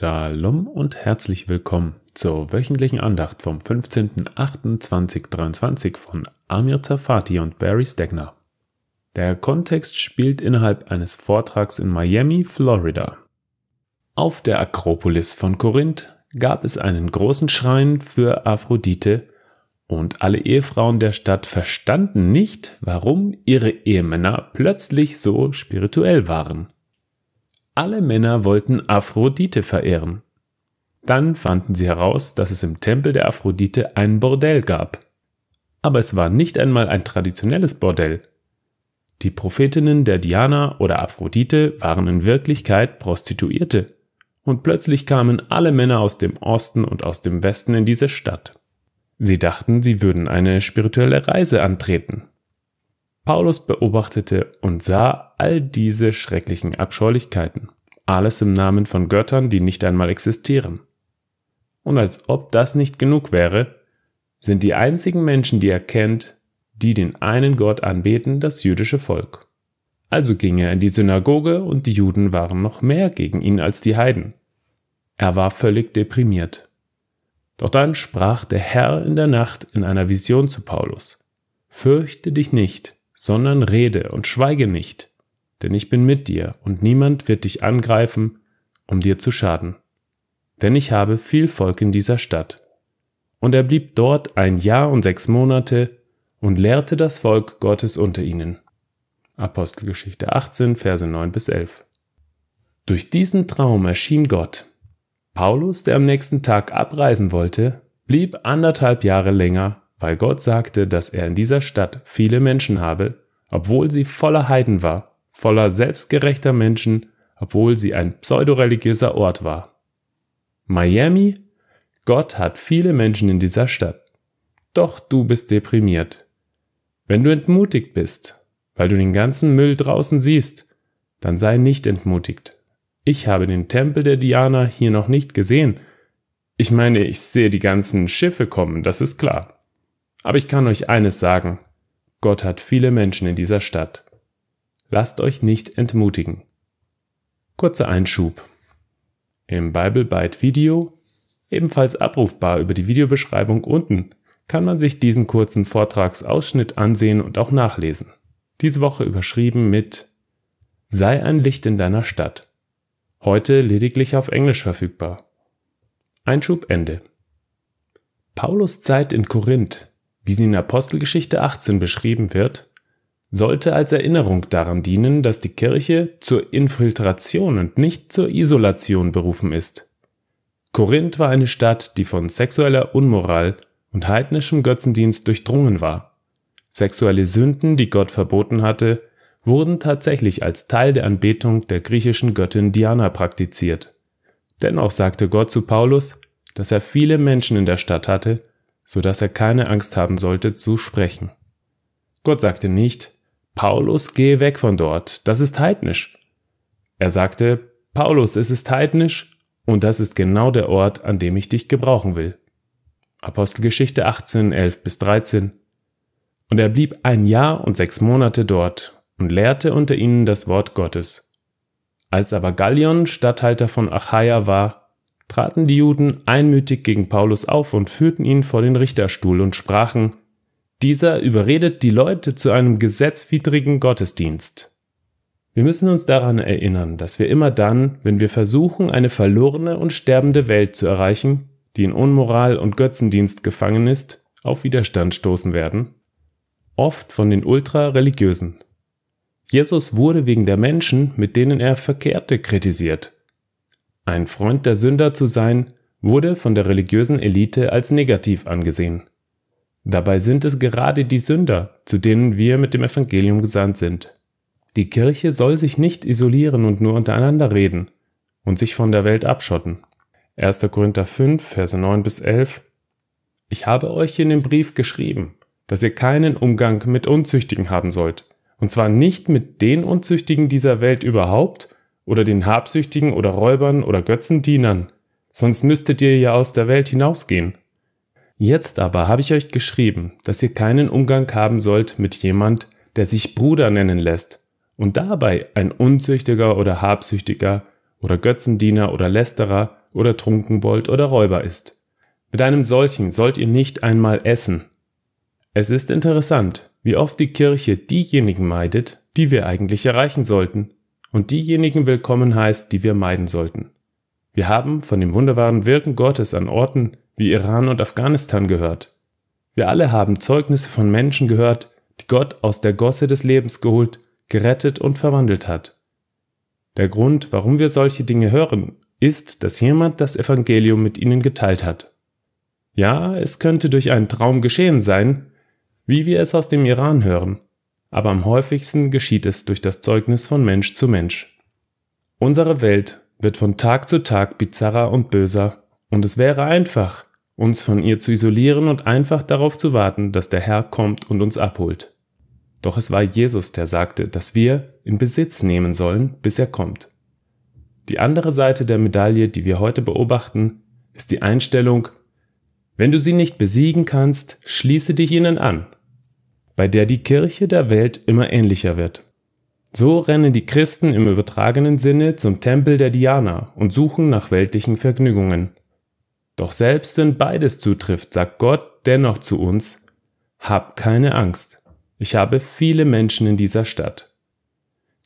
Shalom und herzlich willkommen zur wöchentlichen Andacht vom 15.08.2023 von Amir Zafati und Barry Stegner. Der Kontext spielt innerhalb eines Vortrags in Miami, Florida. Auf der Akropolis von Korinth gab es einen großen Schrein für Aphrodite und alle Ehefrauen der Stadt verstanden nicht, warum ihre Ehemänner plötzlich so spirituell waren. Alle Männer wollten Aphrodite verehren. Dann fanden sie heraus, dass es im Tempel der Aphrodite ein Bordell gab. Aber es war nicht einmal ein traditionelles Bordell. Die Prophetinnen der Diana oder Aphrodite waren in Wirklichkeit Prostituierte. Und plötzlich kamen alle Männer aus dem Osten und aus dem Westen in diese Stadt. Sie dachten, sie würden eine spirituelle Reise antreten. Paulus beobachtete und sah all diese schrecklichen Abscheulichkeiten, alles im Namen von Göttern, die nicht einmal existieren. Und als ob das nicht genug wäre, sind die einzigen Menschen, die er kennt, die den einen Gott anbeten, das jüdische Volk. Also ging er in die Synagoge und die Juden waren noch mehr gegen ihn als die Heiden. Er war völlig deprimiert. Doch dann sprach der Herr in der Nacht in einer Vision zu Paulus. Fürchte dich nicht, sondern rede und schweige nicht, denn ich bin mit dir und niemand wird dich angreifen, um dir zu schaden. Denn ich habe viel Volk in dieser Stadt. Und er blieb dort ein Jahr und sechs Monate und lehrte das Volk Gottes unter ihnen. Apostelgeschichte 18, Verse 9 bis 11. Durch diesen Traum erschien Gott. Paulus, der am nächsten Tag abreisen wollte, blieb anderthalb Jahre länger weil Gott sagte, dass er in dieser Stadt viele Menschen habe, obwohl sie voller Heiden war, voller selbstgerechter Menschen, obwohl sie ein pseudoreligiöser Ort war. Miami? Gott hat viele Menschen in dieser Stadt. Doch du bist deprimiert. Wenn du entmutigt bist, weil du den ganzen Müll draußen siehst, dann sei nicht entmutigt. Ich habe den Tempel der Diana hier noch nicht gesehen. Ich meine, ich sehe die ganzen Schiffe kommen, das ist klar. Aber ich kann euch eines sagen, Gott hat viele Menschen in dieser Stadt. Lasst euch nicht entmutigen. Kurzer Einschub. Im Bible Byte Video, ebenfalls abrufbar über die Videobeschreibung unten, kann man sich diesen kurzen Vortragsausschnitt ansehen und auch nachlesen. Diese Woche überschrieben mit Sei ein Licht in deiner Stadt. Heute lediglich auf Englisch verfügbar. Einschub Ende. Paulus Zeit in Korinth wie sie in Apostelgeschichte 18 beschrieben wird, sollte als Erinnerung daran dienen, dass die Kirche zur Infiltration und nicht zur Isolation berufen ist. Korinth war eine Stadt, die von sexueller Unmoral und heidnischem Götzendienst durchdrungen war. Sexuelle Sünden, die Gott verboten hatte, wurden tatsächlich als Teil der Anbetung der griechischen Göttin Diana praktiziert. Dennoch sagte Gott zu Paulus, dass er viele Menschen in der Stadt hatte, so dass er keine Angst haben sollte zu sprechen. Gott sagte nicht, Paulus, geh weg von dort, das ist heidnisch. Er sagte, Paulus, es ist heidnisch und das ist genau der Ort, an dem ich dich gebrauchen will. Apostelgeschichte 18, 11 bis 13. Und er blieb ein Jahr und sechs Monate dort und lehrte unter ihnen das Wort Gottes. Als aber Gallion Statthalter von Achaia war, traten die Juden einmütig gegen Paulus auf und führten ihn vor den Richterstuhl und sprachen, dieser überredet die Leute zu einem gesetzwidrigen Gottesdienst. Wir müssen uns daran erinnern, dass wir immer dann, wenn wir versuchen, eine verlorene und sterbende Welt zu erreichen, die in Unmoral und Götzendienst gefangen ist, auf Widerstand stoßen werden, oft von den Ultra-Religiösen. Jesus wurde wegen der Menschen, mit denen er verkehrte, kritisiert ein Freund der Sünder zu sein, wurde von der religiösen Elite als negativ angesehen. Dabei sind es gerade die Sünder, zu denen wir mit dem Evangelium gesandt sind. Die Kirche soll sich nicht isolieren und nur untereinander reden und sich von der Welt abschotten. 1. Korinther 5, Verse 9 bis 11 Ich habe euch in dem Brief geschrieben, dass ihr keinen Umgang mit Unzüchtigen haben sollt, und zwar nicht mit den Unzüchtigen dieser Welt überhaupt, oder den Habsüchtigen oder Räubern oder Götzendienern, sonst müsstet ihr ja aus der Welt hinausgehen. Jetzt aber habe ich euch geschrieben, dass ihr keinen Umgang haben sollt mit jemand, der sich Bruder nennen lässt und dabei ein Unzüchtiger oder Habsüchtiger oder Götzendiener oder Lästerer oder Trunkenbold oder Räuber ist. Mit einem solchen sollt ihr nicht einmal essen. Es ist interessant, wie oft die Kirche diejenigen meidet, die wir eigentlich erreichen sollten und diejenigen willkommen heißt, die wir meiden sollten. Wir haben von dem wunderbaren Wirken Gottes an Orten wie Iran und Afghanistan gehört. Wir alle haben Zeugnisse von Menschen gehört, die Gott aus der Gosse des Lebens geholt, gerettet und verwandelt hat. Der Grund, warum wir solche Dinge hören, ist, dass jemand das Evangelium mit ihnen geteilt hat. Ja, es könnte durch einen Traum geschehen sein, wie wir es aus dem Iran hören aber am häufigsten geschieht es durch das Zeugnis von Mensch zu Mensch. Unsere Welt wird von Tag zu Tag bizarrer und böser, und es wäre einfach, uns von ihr zu isolieren und einfach darauf zu warten, dass der Herr kommt und uns abholt. Doch es war Jesus, der sagte, dass wir in Besitz nehmen sollen, bis er kommt. Die andere Seite der Medaille, die wir heute beobachten, ist die Einstellung, wenn du sie nicht besiegen kannst, schließe dich ihnen an bei der die Kirche der Welt immer ähnlicher wird. So rennen die Christen im übertragenen Sinne zum Tempel der Diana und suchen nach weltlichen Vergnügungen. Doch selbst wenn beides zutrifft, sagt Gott dennoch zu uns, Hab keine Angst, ich habe viele Menschen in dieser Stadt.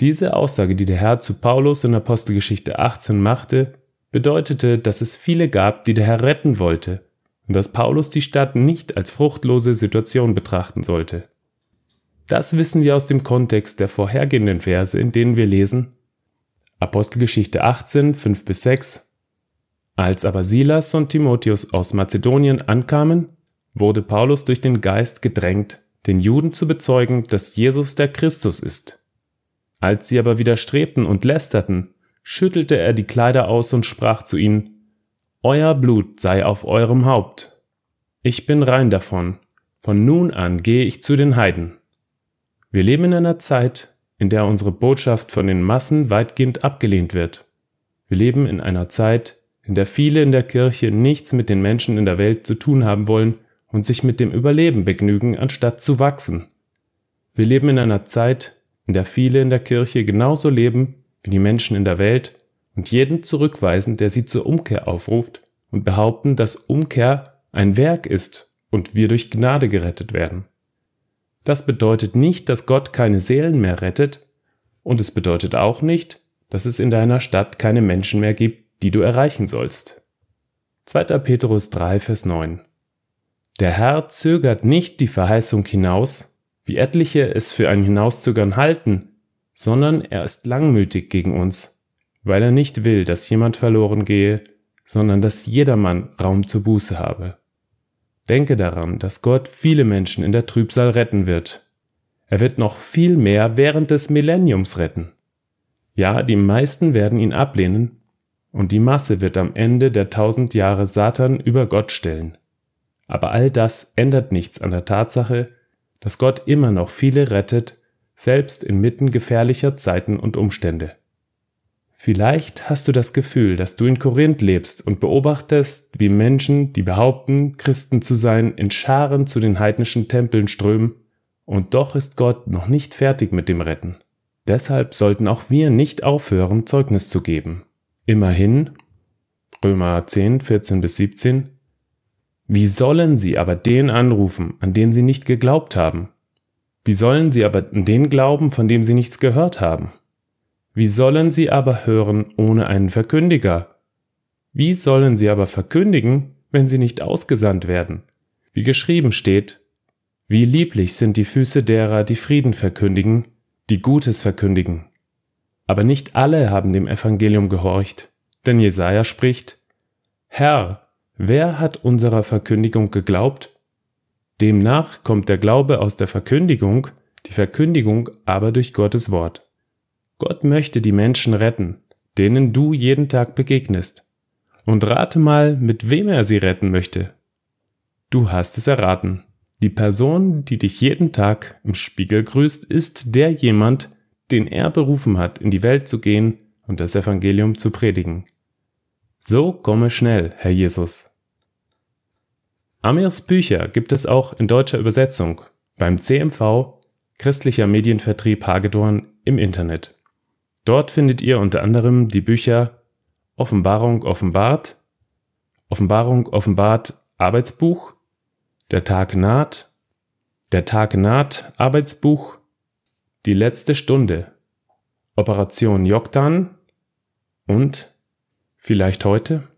Diese Aussage, die der Herr zu Paulus in Apostelgeschichte 18 machte, bedeutete, dass es viele gab, die der Herr retten wollte und dass Paulus die Stadt nicht als fruchtlose Situation betrachten sollte. Das wissen wir aus dem Kontext der vorhergehenden Verse, in denen wir lesen Apostelgeschichte 18, 5 bis 6. Als aber Silas und Timotheus aus Mazedonien ankamen, wurde Paulus durch den Geist gedrängt, den Juden zu bezeugen, dass Jesus der Christus ist. Als sie aber widerstrebten und lästerten, schüttelte er die Kleider aus und sprach zu ihnen, Euer Blut sei auf eurem Haupt. Ich bin rein davon, von nun an gehe ich zu den Heiden. Wir leben in einer Zeit, in der unsere Botschaft von den Massen weitgehend abgelehnt wird. Wir leben in einer Zeit, in der viele in der Kirche nichts mit den Menschen in der Welt zu tun haben wollen und sich mit dem Überleben begnügen, anstatt zu wachsen. Wir leben in einer Zeit, in der viele in der Kirche genauso leben wie die Menschen in der Welt und jeden zurückweisen, der sie zur Umkehr aufruft und behaupten, dass Umkehr ein Werk ist und wir durch Gnade gerettet werden. Das bedeutet nicht, dass Gott keine Seelen mehr rettet, und es bedeutet auch nicht, dass es in deiner Stadt keine Menschen mehr gibt, die du erreichen sollst. 2. Petrus 3, Vers 9 Der Herr zögert nicht die Verheißung hinaus, wie etliche es für ein Hinauszögern halten, sondern er ist langmütig gegen uns, weil er nicht will, dass jemand verloren gehe, sondern dass jedermann Raum zur Buße habe. Denke daran, dass Gott viele Menschen in der Trübsal retten wird. Er wird noch viel mehr während des Millenniums retten. Ja, die meisten werden ihn ablehnen, und die Masse wird am Ende der tausend Jahre Satan über Gott stellen. Aber all das ändert nichts an der Tatsache, dass Gott immer noch viele rettet, selbst inmitten gefährlicher Zeiten und Umstände. Vielleicht hast du das Gefühl, dass du in Korinth lebst und beobachtest, wie Menschen, die behaupten, Christen zu sein, in Scharen zu den heidnischen Tempeln strömen, und doch ist Gott noch nicht fertig mit dem Retten. Deshalb sollten auch wir nicht aufhören, Zeugnis zu geben. Immerhin, Römer 10, 14 bis 17, wie sollen sie aber den anrufen, an den sie nicht geglaubt haben? Wie sollen sie aber an den glauben, von dem sie nichts gehört haben? Wie sollen sie aber hören ohne einen Verkündiger? Wie sollen sie aber verkündigen, wenn sie nicht ausgesandt werden? Wie geschrieben steht, wie lieblich sind die Füße derer, die Frieden verkündigen, die Gutes verkündigen. Aber nicht alle haben dem Evangelium gehorcht, denn Jesaja spricht, Herr, wer hat unserer Verkündigung geglaubt? Demnach kommt der Glaube aus der Verkündigung, die Verkündigung aber durch Gottes Wort. Gott möchte die Menschen retten, denen du jeden Tag begegnest. Und rate mal, mit wem er sie retten möchte. Du hast es erraten. Die Person, die dich jeden Tag im Spiegel grüßt, ist der jemand, den er berufen hat, in die Welt zu gehen und das Evangelium zu predigen. So komme schnell, Herr Jesus. Amirs Bücher gibt es auch in deutscher Übersetzung beim CMV Christlicher Medienvertrieb Hagedorn im Internet. Dort findet ihr unter anderem die Bücher Offenbarung offenbart, Offenbarung offenbart Arbeitsbuch, Der Tag naht, Der Tag naht Arbeitsbuch, Die letzte Stunde, Operation Jogdan und vielleicht heute?